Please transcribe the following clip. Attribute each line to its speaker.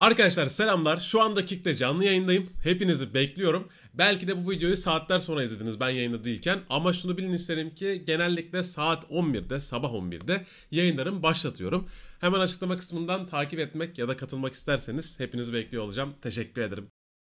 Speaker 1: Arkadaşlar selamlar. Şu anda Kick'te canlı yayındayım. Hepinizi bekliyorum. Belki de bu videoyu saatler sonra izlediniz ben yayında değilken. Ama şunu bilin isterim ki genellikle saat 11'de, sabah 11'de yayınlarımı başlatıyorum. Hemen açıklama kısmından takip etmek ya da katılmak isterseniz hepinizi bekliyor olacağım. Teşekkür ederim.